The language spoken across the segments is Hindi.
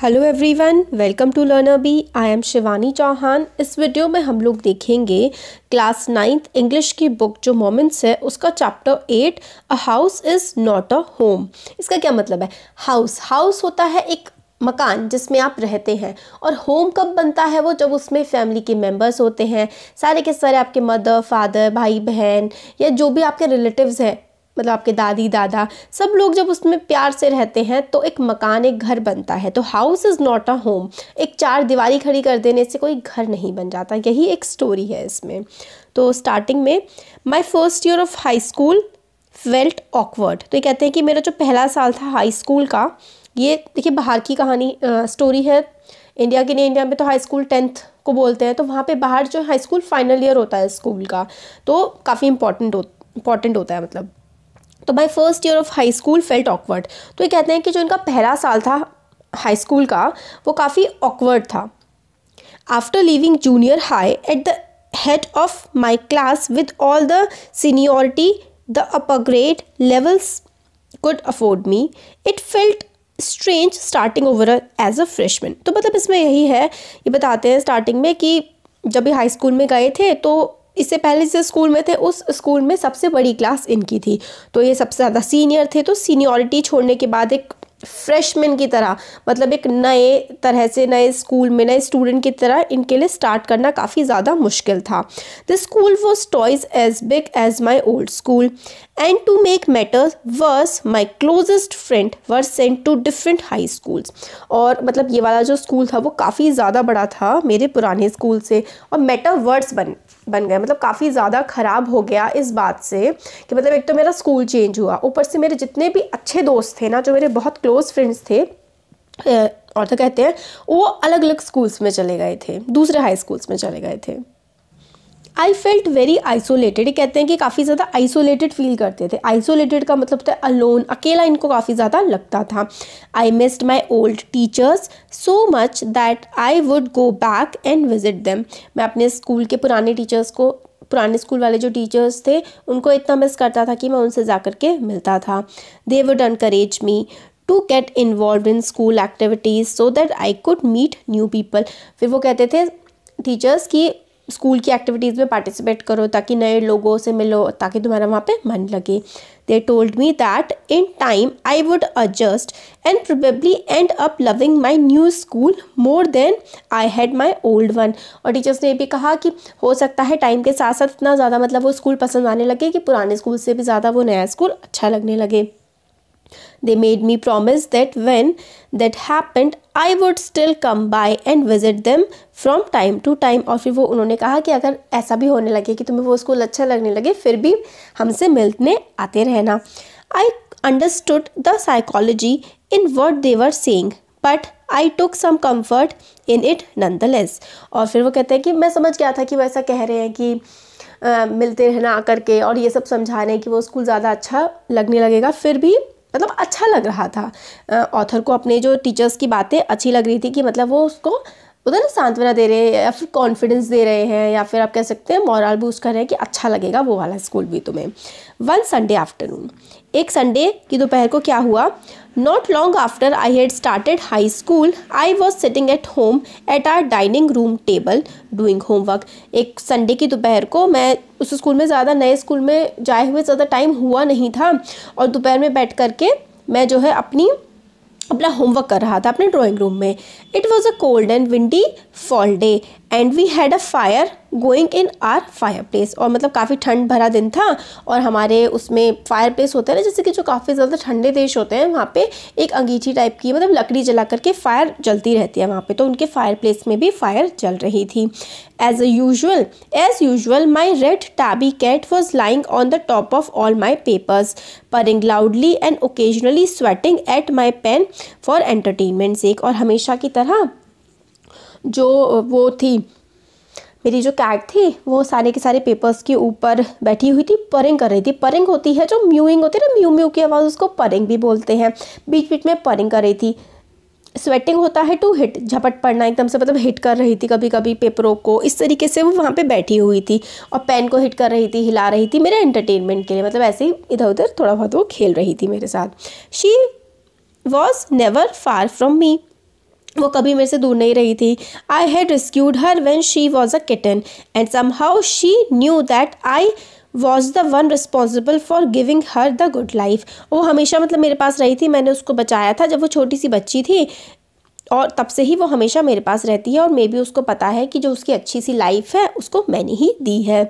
Hello everyone welcome to learner bee I am Shivani Chauhan इस वीडियो में हम लोग देखेंगे क्लास नाइन्थ इंग्लिश की बुक जो मोमेंट्स है उसका chapter eight a house is not a home इसका क्या मतलब है हाउस हाउस होता है एक मकान जिसमें आप रहते हैं और होम कब बनता है वो जब उसमें फैमिली के मेंबर्स होते हैं सारे के सारे आपके मदर फादर भाई बहन या जो भी आपके रिलेटिव्स हैं मतलब आपके दादी दादा सब लोग जब उसमें प्यार से रहते हैं तो एक मकान एक घर बनता है तो house is not a home एक चार दीवारी खड़ी कर देने से कोई घर नहीं बन जाता यही एक स्टोरी है इसमें तो स्टार्टिंग में my first year of high school felt awkward तो ये कहते हैं कि मेरा जो पहला साल था हाई स्कूल का ये देखिए बाहर की कहानी आ, स्टोरी है इंडिया के नहीं इंडिया में तो हाई स्कूल टेंथ को बोलते हैं तो वहाँ पे बाहर जो हाई स्कूल फाइनल ईयर होता है स्कूल का तो काफ़ी इंपॉर्टेंट हो इम्पॉर्टेंट होता है मतलब तो by first year of high school felt awkward तो ये कहते हैं कि जो इनका पहला साल था हाई स्कूल का वो काफ़ी ऑकवर्ड था after leaving junior high at the head of my class with all the seniority the upper grade levels could afford me it felt strange starting over as a freshman तो मतलब इसमें यही है ये बताते हैं स्टार्टिंग में कि जब भी हाई स्कूल में गए थे तो इससे पहले जिस स्कूल में थे उस स्कूल में सबसे बड़ी क्लास इनकी थी तो ये सबसे ज़्यादा सीनियर थे तो सीनियरिटी छोड़ने के बाद एक फ्रेशमैन की तरह मतलब एक नए तरह से नए स्कूल में नए स्टूडेंट की तरह इनके लिए स्टार्ट करना काफ़ी ज़्यादा मुश्किल था the school was twice as big as my old school and to make matters worse my closest friend were sent to different high schools और मतलब ये वाला जो स्कूल था वो काफ़ी ज़्यादा बड़ा था मेरे पुराने स्कूल से और मैटर वर्स बन बन गए मतलब काफ़ी ज़्यादा ख़राब हो गया इस बात से कि मतलब एक तो मेरा स्कूल चेंज हुआ ऊपर से मेरे जितने भी अच्छे दोस्त थे ना जो मेरे बहुत क्लोज फ्रेंड्स थे और तो कहते हैं वो अलग अलग स्कूल्स में चले गए थे दूसरे हाई स्कूल्स में चले गए थे आई फेल्ट वेरी आइसोलेटेड ये कहते हैं कि काफ़ी ज़्यादा आइसोलेटेड फील करते थे आइसोलेटेड का मतलब था अलोन अकेला इनको काफ़ी ज़्यादा लगता था I missed my old teachers so much that I would go back and visit them मैं अपने स्कूल के पुराने टीचर्स को पुराने स्कूल वाले जो टीचर्स थे उनको इतना मिस करता था कि मैं उनसे जा कर के मिलता था they would encourage me to get involved in school activities so that I could meet new people फिर वो कहते थे टीचर्स कि स्कूल की एक्टिविटीज़ में पार्टिसिपेट करो ताकि नए लोगों से मिलो ताकि तुम्हारा वहाँ पे मन लगे they told me that in time I would adjust and probably end up loving my new school more than I had my old one और टीचर्स ने भी कहा कि हो सकता है टाइम के साथ साथ इतना ज़्यादा मतलब वो स्कूल पसंद आने लगे कि पुराने स्कूल से भी ज़्यादा वो नया स्कूल अच्छा लगने लगे They made me promise that when that happened, I would still come by and visit them from time to time और फिर वो उन्होंने कहा कि अगर ऐसा भी होने लगे कि तुम्हें वो स्कूल अच्छा लगने लगे फिर भी हमसे मिलने आते रहना I understood the psychology in what they were saying but I took some comfort in it nonetheless और फिर वो कहते हैं कि मैं समझ गया था कि वो ऐसा कह रहे हैं कि आ, मिलते रहना करके और ये सब समझा रहे हैं कि वो स्कूल ज़्यादा अच्छा लगने लगेगा फिर भी मतलब अच्छा लग रहा था ऑथर को अपने जो टीचर्स की बातें अच्छी लग रही थी कि मतलब वो उसको उधर ना सांत्वना दे रहे हैं या फिर कॉन्फिडेंस दे रहे हैं या फिर आप कह सकते हैं मॉरल बूस्ट कर रहे हैं कि अच्छा लगेगा वो वाला स्कूल भी तुम्हें वन संडे आफ्टरनून एक संडे की दोपहर को क्या हुआ not long after I had started high school I was sitting at home at our dining room table doing homework एक संडे की दोपहर को मैं उस स्कूल में ज़्यादा नए स्कूल में जाए हुए ज़्यादा टाइम हुआ नहीं था और दोपहर में बैठ करके मैं जो है अपनी अपना होमवर्क कर रहा था अपने ड्राइंग रूम में it was a cold and windy fall day and we had a fire going in our fireplace और मतलब काफ़ी ठंड भरा दिन था और हमारे उसमें फायर प्लेस होता है ना जैसे कि जो काफ़ी ज़्यादा ठंडे देश होते हैं वहाँ पे एक अंगीठी टाइप की मतलब लकड़ी जला करके फायर जलती रहती है वहाँ पे तो उनके फायर प्लेस में भी फायर जल रही थी as a usual as usual my red tabby cat was lying on the top of all my papers purring loudly and occasionally swatting at my pen for entertainment sake और हमेशा की तरह जो वो थी मेरी जो कैट थी वो सारे के सारे पेपर्स के ऊपर बैठी हुई थी परिंग कर रही थी परिंग होती है जो म्यूइंग होती है ना म्यू म्यू की आवाज़ उसको परिंग भी बोलते हैं बीच बीच में परिंग कर रही थी स्वेटिंग होता है टू हिट झपट पड़ना एकदम से मतलब हिट कर रही थी कभी कभी पेपरों को इस तरीके से वो वहाँ पे बैठी हुई थी और पेन को हिट कर रही थी हिला रही थी मेरे एंटरटेनमेंट के लिए मतलब ऐसे ही इधर उधर थोड़ा बहुत वो खेल रही थी मेरे साथ she was never far from me वो कभी मेरे से दूर नहीं रही थी I had rescued her when she was a kitten and somehow she knew that I was the one responsible for giving her the good life वो हमेशा मतलब मेरे पास रही थी मैंने उसको बचाया था जब वो छोटी सी बच्ची थी और तब से ही वो हमेशा मेरे पास रहती है और मे भी उसको पता है कि जो उसकी अच्छी सी लाइफ है उसको मैंने ही दी है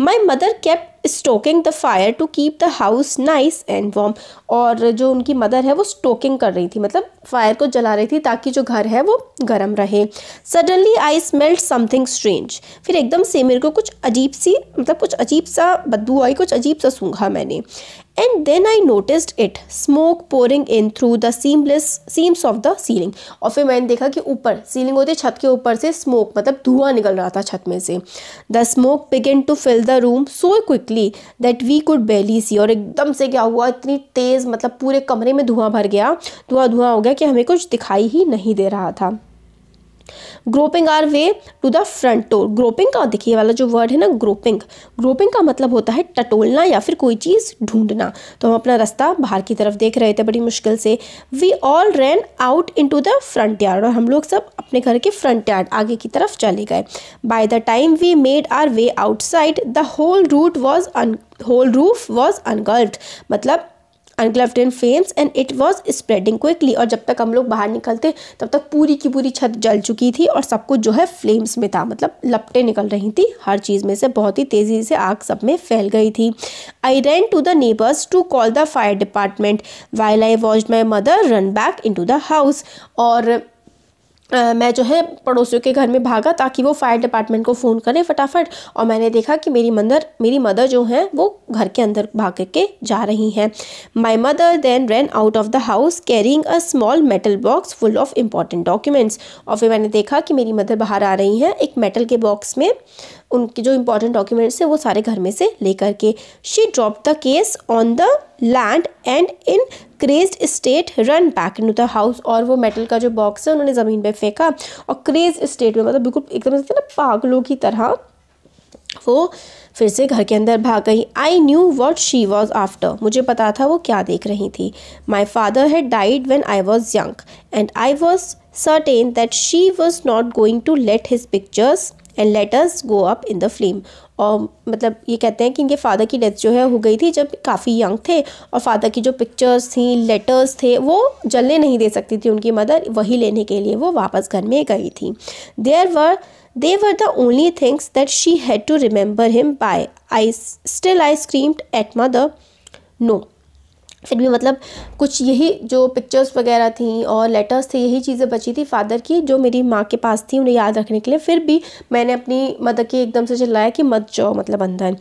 my mother kept stoking the fire to keep the house nice and warm और जो उनकी मदर है वो स्टोकिंग कर रही थी मतलब फायर को जला रही थी ताकि जो घर है वो गर्म रहे suddenly I smelt something strange फिर एकदम से मेरे को कुछ अजीब सी मतलब कुछ अजीब सा बदबू आई कुछ अजीब सा सूंघा मैंने and then I noticed it smoke pouring in through the seamless seams of the ceiling और फिर मैंने देखा कि ऊपर सीलिंग होती है छत के ऊपर से स्मोक मतलब धुआं निकल रहा था छत में से the smoke began to fill the room so quickly that we could barely see और एकदम से क्या हुआ इतनी तेज़ मतलब पूरे कमरे में धुआं भर गया धुआं धुआं हो गया कि हमें कुछ दिखाई ही नहीं दे रहा था groping our way to the front door groping का देखिए वाला जो वर्ड है ना ग्रोपिंग ग्रोपिंग का मतलब होता है टटोलना या फिर कोई चीज़ ढूंढना तो हम अपना रास्ता बाहर की तरफ देख रहे थे बड़ी मुश्किल से we all ran out into the front yard और हम लोग सब अपने घर के फ्रंट यार्ड आगे की तरफ चले गए by the time we made our way outside the whole roof was un whole roof was uncurved मतलब engulfed and flames and it was spreading quickly और जब तक हम लोग बाहर निकलते तब तक पूरी की पूरी छत जल चुकी थी और सब कुछ जो है फ्लेम्स में था मतलब लपटें निकल रही थी हर चीज़ में से बहुत ही तेज़ी से आग सब में फैल गई थी I ran to the neighbours to call the fire department while I was my mother run back into the house और मैं जो है पड़ोसियों के घर में भागा ताकि वो फायर डिपार्टमेंट को फ़ोन करें फटाफट और मैंने देखा कि मेरी मदर मेरी मदर जो हैं वो घर के अंदर भाग के जा रही हैं my mother then run out of the house carrying a small metal box full of important documents और फिर मैंने देखा कि मेरी मदर बाहर आ रही हैं एक मेटल के बॉक्स में उनके जो इंपॉर्टेंट डॉक्यूमेंट्स हैं वो सारे घर में से लेकर के she drop the case on the land and in craze state run back in the house और वो मेटल का जो बॉक्स है उन्होंने ज़मीन पे फेंका और क्रेज स्टेट में मतलब बिल्कुल एकदम से ना पागलों की तरह वो फिर से घर के अंदर भाग गई I knew what she was after मुझे पता था वो क्या देख रही थी my father had died when I was young and I was certain that she was not going to let his pictures and letters go up in the flame और मतलब ये कहते हैं कि इनके फादर की डेथ जो है हो गई थी जब काफ़ी यंग थे और फादर की जो पिक्चर्स थी लेटर्स थे वो जलने नहीं दे सकती थी उनकी मदर वही लेने के लिए वो वापस घर में गई थी there were They were the only things that she had to remember him by I still I at mother no no. फिर भी मतलब कुछ यही जो पिक्चर्स वगैरह थी और लेटर्स थे यही चीज़ें बची थी फ़ादर की जो मेरी माँ के पास थी उन्हें याद रखने के लिए फिर भी मैंने अपनी मदर की एकदम से चिल्लाया कि मत जाओ मतलब अंदर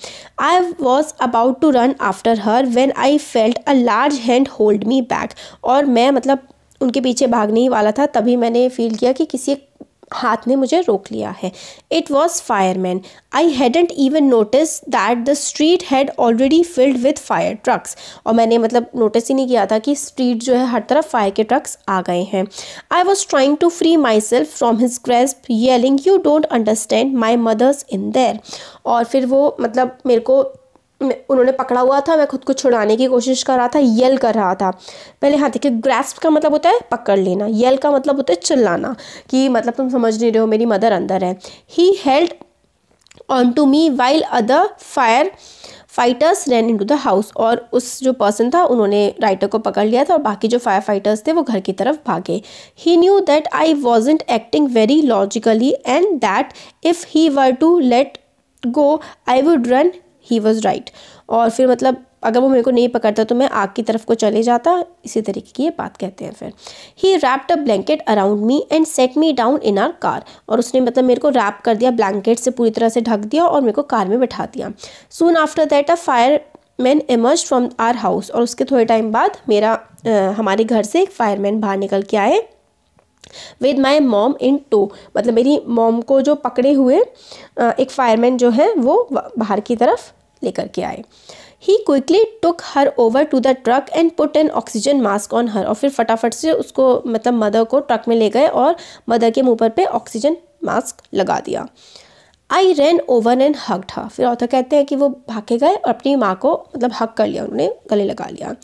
I was about to run after her when I felt a large hand hold me back और मैं मतलब उनके पीछे भागने ही वाला था तभी मैंने फील किया कि किसी एक हाथ ने मुझे रोक लिया है it was fireman I hadn't even notice that the street had already filled with fire trucks और मैंने मतलब नोटिस ही नहीं किया था कि स्ट्रीट जो है हर तरफ फायर के ट्रक्स आ गए हैं I was trying to free myself from his grasp yelling you don't understand my mother's in there और फिर वो मतलब मेरे को उन्होंने पकड़ा हुआ था मैं खुद को छुड़ाने की कोशिश कर रहा था येल कर रहा था पहले हाँ देखिए ग्रेस्प का मतलब होता है पकड़ लेना येल का मतलब होता है चिल्लाना कि मतलब तुम समझ नहीं रहे हो मेरी मदर अंदर है he held on to me while other firefighters ran into the house और उस जो पर्सन था उन्होंने राइटर को पकड़ लिया था और बाकी जो फायर फाइटर्स थे वो घर की तरफ भागे he knew that I wasn't acting very logically and that if he were to let go I would run he was right और फिर मतलब अगर वो मेरे को नहीं पकड़ता तो मैं आग की तरफ को चले जाता इसी तरीके की ये बात कहते हैं फिर he wrapped a blanket around me and set me down in our car और उसने मतलब मेरे को रैप कर दिया ब्लैंकेट से पूरी तरह से ढक दिया और मेरे को कार में बैठा दिया soon after that a fireman emerge from our house और उसके थोड़े टाइम बाद मेरा आ, हमारे घर से एक फायरमैन बाहर निकल के आए with my mom in tow मतलब मेरी मॉम को जो पकड़े हुए एक फायरमैन जो है वो बाहर की तरफ लेकर के आए he quickly took her over to the truck and put an oxygen mask on her और फिर फटाफट से उसको मतलब मदर को ट्रक में ले गए और मदर के मुंह पर पे ऑक्सीजन मास्क लगा दिया आई रेन ओवर एंड हक था फिर ऑथर कहते हैं कि वो भागे गए और अपनी माँ को मतलब हक कर लिया उन्होंने गले लगा लिया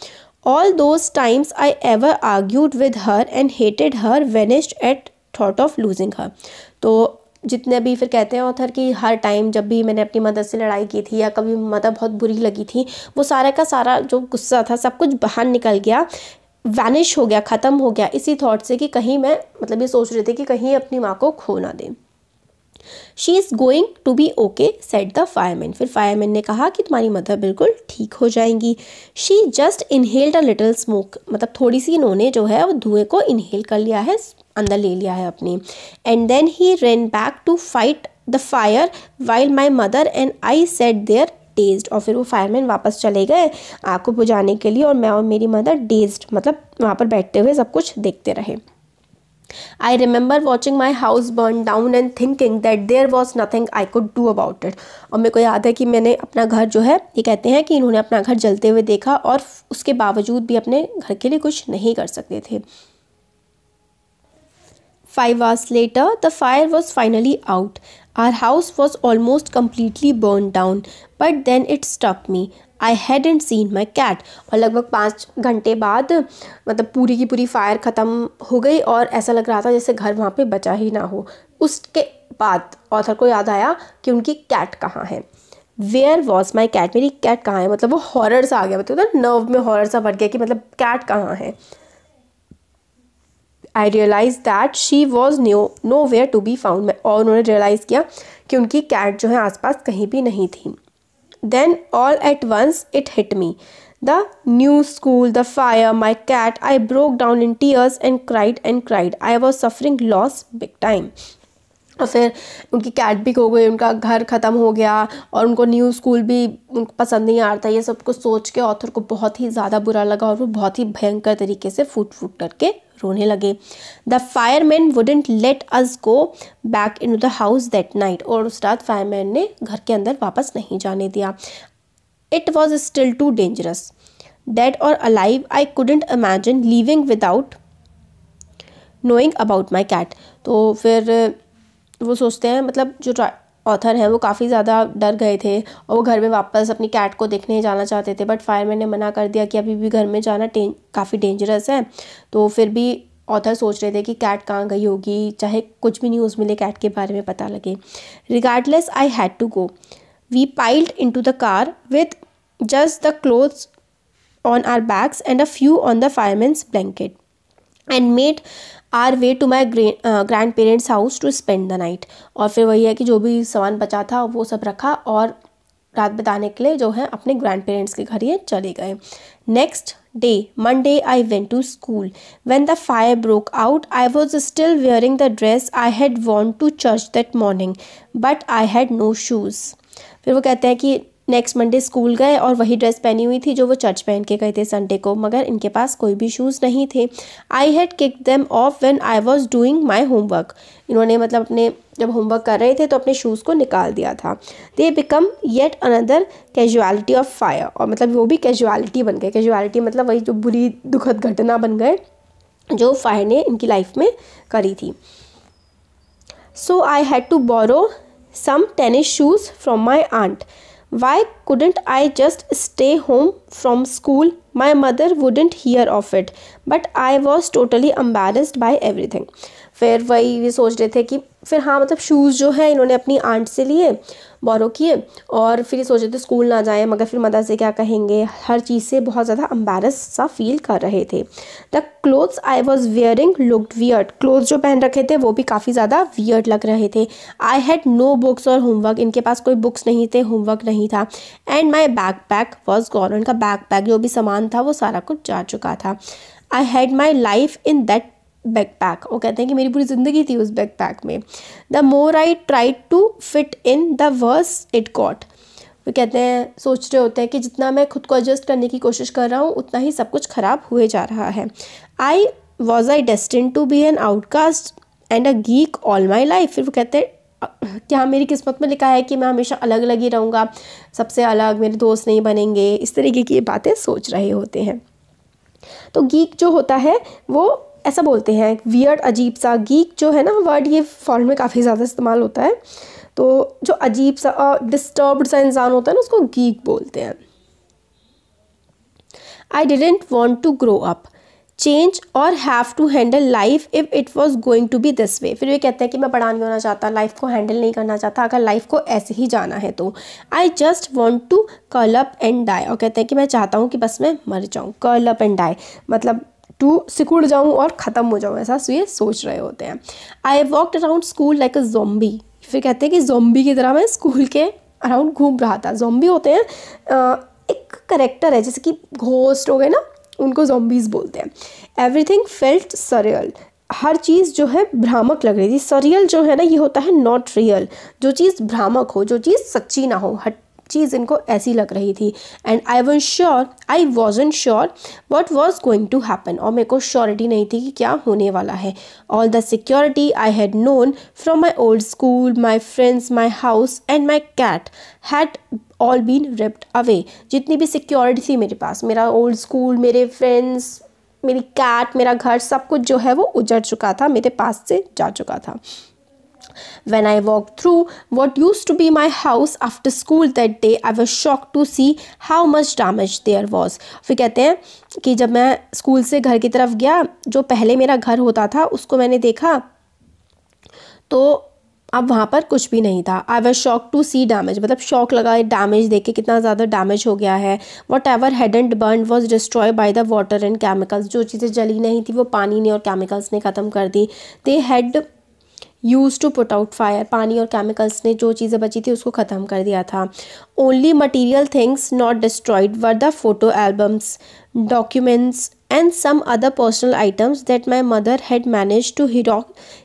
all those times I ever argued with her and hated her vanished at thought of losing her तो जितने भी फिर कहते हैं ऑथर कि हर टाइम जब भी मैंने अपनी मदर से लड़ाई की थी या कभी मदर बहुत बुरी लगी थी वो सारे का सारा जो गुस्सा था सब कुछ बाहर निकल गया वैनिश हो गया ख़त्म हो गया इसी थॉट से कि कहीं मैं मतलब ये सोच रही थी कि कहीं अपनी माँ को खो ना दें she is going to be okay said the fireman फिर फायरमैन ने कहा कि तुम्हारी मदर बिल्कुल ठीक हो जाएंगी she just inhaled a little smoke मतलब थोड़ी सी इन्होंने जो है वो धुएं को इनहेल कर लिया है अंदर ले लिया है अपने and then he ran back to fight the fire while my mother and I sat there dazed और फिर वो फायरमैन वापस चले गए आग को बुझाने के लिए और मैं और मेरी मदर डेज्ड मतलब वहाँ पर बैठते हुए सब कुछ देखते रहे I remember watching my house burn down and thinking that there was nothing I could do about it और मेरे को याद है कि मैंने अपना घर जो है ये कहते हैं कि इन्होंने अपना घर जलते हुए देखा और उसके बावजूद भी अपने घर के लिए कुछ नहीं कर सकते थे five hours later the fire was finally out our house was almost completely burn down but then it struck me I hadn't seen my cat और लगभग पाँच घंटे बाद मतलब पूरी की पूरी फायर ख़त्म हो गई और ऐसा लग रहा था जैसे घर वहाँ पर बचा ही ना हो उसके बाद ऑथर को याद आया कि उनकी कैट कहाँ है वेयर वॉज माई कैट मेरी कैट कहाँ है मतलब वो हॉरर सा आ गया मतलब नर्व में हॉरर सा बढ़ गया कि मतलब कैट कहाँ है I realize that she was new nowhere to be found और उन्होंने रियलाइज़ किया कि उनकी कैट जो है आसपास कहीं भी नहीं थी then all at once it hit me the new school the fire my cat I broke down in tears and cried and cried I was suffering loss big time और फिर उनकी कैट भी खो गई उनका घर ख़त्म हो गया और उनको न्यू स्कूल भी उनको पसंद नहीं आ रहा था ये सब कुछ सोच के ऑथर को बहुत ही ज़्यादा बुरा लगा और वो बहुत ही भयंकर तरीके से फूट फूट करके रोने लगे the fireman wouldn't let us go back in the house that night और उस रात फायरमैन ने घर के अंदर वापस नहीं जाने दिया it was still too dangerous dead or alive I couldn't imagine living without knowing about my cat तो फिर वो सोचते हैं मतलब जो ऑथर हैं वो काफ़ी ज़्यादा डर गए थे और वो घर में वापस अपनी कैट को देखने जाना चाहते थे बट फायरमैन ने मना कर दिया कि अभी भी घर में जाना काफ़ी डेंजरस है तो फिर भी ऑथर सोच रहे थे कि कैट कहाँ गई होगी चाहे कुछ भी न्यूज़ मिले कैट के बारे में पता लगे regardless I had to go we piled into the car with just the clothes on our bags and a few on the fireman blanket and made our way to my grandparents house to spend the night और फिर वही है कि जो भी सामान बचा था वो सब रखा और रात बिताने के लिए जो है अपने ग्रैंड पेरेंट्स के घर ये चले गए next day Monday I went to school when the fire broke out I was still wearing the dress I had वॉन्ट to church that morning but I had no shoes फिर वो कहते हैं कि नेक्स्ट मंडे स्कूल गए और वही ड्रेस पहनी हुई थी जो वो चर्च पहन के गए थे संडे को मगर इनके पास कोई भी शूज़ नहीं थे I had kick them off when I was doing my homework इन्होंने मतलब अपने जब होमवर्क कर रहे थे तो अपने शूज़ को निकाल दिया था they become yet another casualty of fire और मतलब वो भी कैजुअलिटी बन गए कैजुअलिटी मतलब वही जो बुरी दुखद घटना बन गए जो फायर ने इनकी लाइफ में करी थी so I had to borrow some tennis shoes from my aunt Why couldn't I just stay home from school? My mother wouldn't hear of it. But I was totally embarrassed by everything. फिर वही ये सोच रहे थे कि फिर हाँ मतलब शूज़ जो है इन्होंने अपनी आंट से लिए बोरो किए और फिर ये सोच रहे थे स्कूल ना जाए मगर फिर मदर से क्या कहेंगे हर चीज़ से बहुत ज़्यादा अम्बेरस सा फील कर रहे थे the clothes I was wearing looked weird cloth जो पहन रखे थे वो भी काफ़ी ज़्यादा वियर्ड लग रहे थे I had no books or homework इनके पास कोई बुक्स नहीं थे होमवर्क नहीं था and my backpack was gone उनका बैक पैक जो भी सामान था वो सारा कुछ जा चुका था I had my life in that backpack वो कहते हैं कि मेरी पूरी ज़िंदगी थी उस बैक पैक में the more I try to fit in the worse it got वो कहते हैं सोच रहे होते हैं कि जितना मैं खुद को एडजस्ट करने की कोशिश कर रहा हूँ उतना ही सब कुछ ख़राब हुए जा रहा है I was I destined to be an outcast and a geek all my life फिर वो कहते हैं क्या मेरी किस्मत में लिखा है कि मैं हमेशा अलग अलग ही रहूँगा सबसे अलग मेरे दोस्त नहीं बनेंगे इस तरीके की बातें सोच रहे होते हैं तो गीक जो होता है वो ऐसा बोलते हैं वियर्ड अजीब सा गीक जो है ना वर्ड ये फॉरन में काफ़ी ज़्यादा इस्तेमाल होता है तो जो अजीब सा डिस्टर्ब्ड सा इंसान होता है ना उसको गीक बोलते हैं I didn't want to grow up change और have to handle life if it was going to B this way फिर ये कहते हैं कि मैं पढ़ा नहीं होना चाहता लाइफ को हैंडल नहीं करना चाहता अगर लाइफ को ऐसे ही जाना है तो I just want to curl up and die और कहते हैं कि मैं चाहता हूँ कि बस मैं मर जाऊँ कर्ल अप एंड डाई मतलब टू सिकुड़ जाऊँ और ख़त्म हो जाऊँ ऐसा ये सोच रहे होते हैं I walked around school like a zombie फिर कहते हैं कि जोम्बी की तरह मैं स्कूल के अराउंड घूम रहा था जोम्बी होते हैं एक करेक्टर है जैसे कि घोस्ट हो गए ना उनको जोम्बीज़ बोलते हैं एवरीथिंग फेल्ट सरियल हर चीज़ जो है भ्रामक लग रही थी सरियल जो है ना ये होता है नॉट रियल जो चीज़ भ्रामक हो जो चीज़ सच्ची ना हो हट चीज़ इनको ऐसी लग रही थी एंड आई वन sure I wasn't sure what was going to happen और मेरे को श्योरिटी नहीं थी कि क्या होने वाला है all the security I had known from my old school my friends my house and my cat had all been ripped away जितनी भी सिक्योरिटी थी मेरे पास मेरा ओल्ड स्कूल मेरे फ्रेंड्स मेरी कैट मेरा घर सब कुछ जो है वो उजड़ चुका था मेरे पास से जा चुका था When I walked through what used to be my house after school that day, I was shocked to see how much damage there was. फिर कहते हैं कि जब मैं स्कूल से घर की तरफ गया जो पहले मेरा घर होता था उसको मैंने देखा तो अब वहाँ पर कुछ भी नहीं था I was shock to see damage मतलब शॉक लगा डैमेज देखे कितना ज़्यादा डैमेज हो गया है whatever hadn't burn was destroy by the water and chemicals जो चीज़ें जली नहीं थी वो पानी ने और केमिकल्स ने ख़त्म कर दी they had use to put out fire पानी और केमिकल्स ने जो चीज़ें बची थी उसको ख़त्म कर दिया था only material things not destroyed were the photo albums documents and some other personal items that my mother had manage to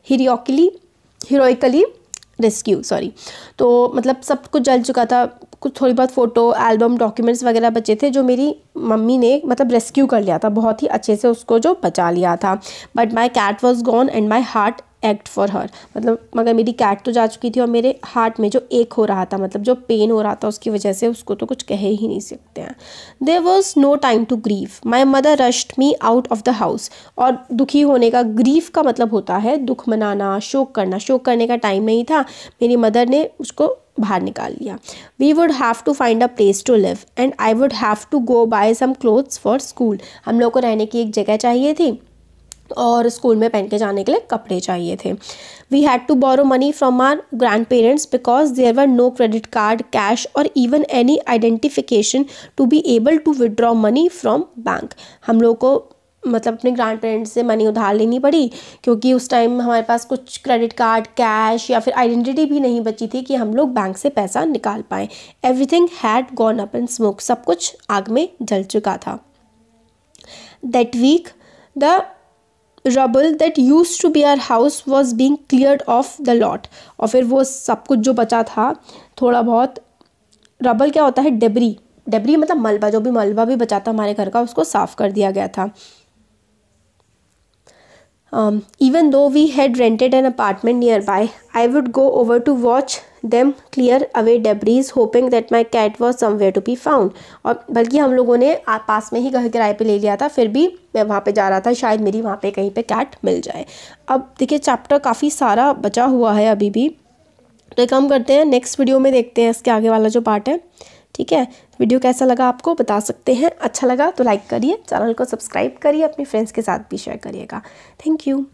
heroically heroically rescue sorry तो मतलब सब कुछ जल चुका था कुछ थोड़ी बहुत फ़ोटो एल्बम डॉक्यूमेंट्स वगैरह बचे थे जो मेरी मम्मी ने मतलब रेस्क्यू कर लिया था बहुत ही अच्छे से उसको जो बचा लिया था but my cat was gone and my heart ached for her मतलब मगर मेरी कैट तो जा चुकी थी और मेरे हार्ट में जो एक हो रहा था मतलब जो पेन हो रहा था उसकी वजह से उसको तो कुछ कह ही नहीं सकते हैं there was no time to grieve my mother rushed me out of the house और दुखी होने का ग्रीफ का मतलब होता है दुख मनाना शोक करना शोक करने का टाइम नहीं था मेरी मदर ने उसको बाहर निकाल लिया we would have to find a place to live and I would have to go buy some clothes for school हम लोग को रहने की एक जगह चाहिए थी और स्कूल में पहन के जाने के लिए कपड़े चाहिए थे we had to borrow money from our grandparents because there were no credit card cash or even any identification to be able to withdraw money from bank हम लोग को मतलब अपने ग्रैंड पेरेंट्स से मनी उधार लेनी पड़ी क्योंकि उस टाइम हमारे पास कुछ क्रेडिट कार्ड कैश या फिर आइडेंटिटी भी नहीं बची थी कि हम लोग बैंक से पैसा निकाल पाएँ everything had gone up in smoke सब कुछ आग में जल चुका था that week the rubble that use to be our house was being clear off the lot और फिर वो सब कुछ जो बचा था थोड़ा बहुत रबल क्या होता है डेबरी डेबरी मतलब मलबा जो भी मलबा भी बचा था हमारे घर का उसको साफ़ कर दिया गया था even though we had rented an apartment nearby I would go over to watch them clear away debris hoping that my cat was somewhere to be found और बल्कि हम लोगों ने पास में ही घर किराए पे ले लिया था फिर भी मैं वहाँ पे जा रहा था शायद मेरी वहाँ पे कहीं पे कैट मिल जाए अब देखिए चैप्टर काफ़ी सारा बचा हुआ है अभी भी तो एक काम करते हैं नेक्स्ट वीडियो में देखते हैं इसके आगे वाला जो पार्ट है ठीक है वीडियो कैसा लगा आपको बता सकते हैं अच्छा लगा तो लाइक करिए चैनल को सब्सक्राइब करिए अपने फ्रेंड्स के साथ भी शेयर करिएगा थैंक यू